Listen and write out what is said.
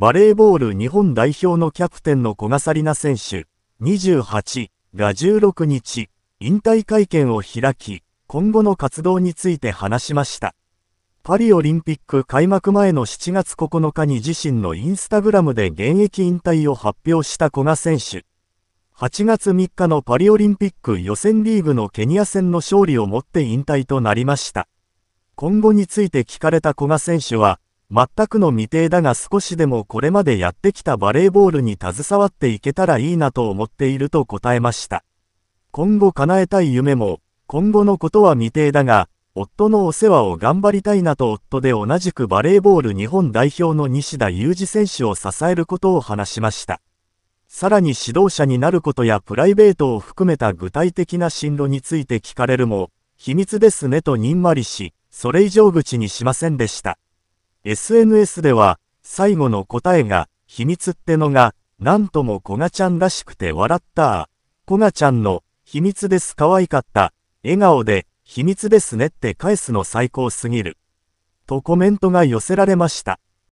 バレーボール日本代表のキャプテンの古賀紗理那選手、28が16日、引退会見を開き、今後の活動について話しました。パリオリンピック開幕前の7月9日に自身のインスタグラムで現役引退を発表した古賀選手。8月3日のパリオリンピック予選リーグのケニア戦の勝利をもって引退となりました。今後について聞かれた古賀選手は、全くの未定だが少しでもこれまでやってきたバレーボールに携わっていけたらいいなと思っていると答えました。今後叶えたい夢も、今後のことは未定だが、夫のお世話を頑張りたいなと夫で同じくバレーボール日本代表の西田裕二選手を支えることを話しました。さらに指導者になることやプライベートを含めた具体的な進路について聞かれるも、秘密ですねとにんまりし、それ以上口にしませんでした。SNS では、最後の答えが、秘密ってのが、なんともこがちゃんらしくて笑った。こがちゃんの、秘密です可愛かった。笑顔で、秘密ですねって返すの最高すぎる。とコメントが寄せられました。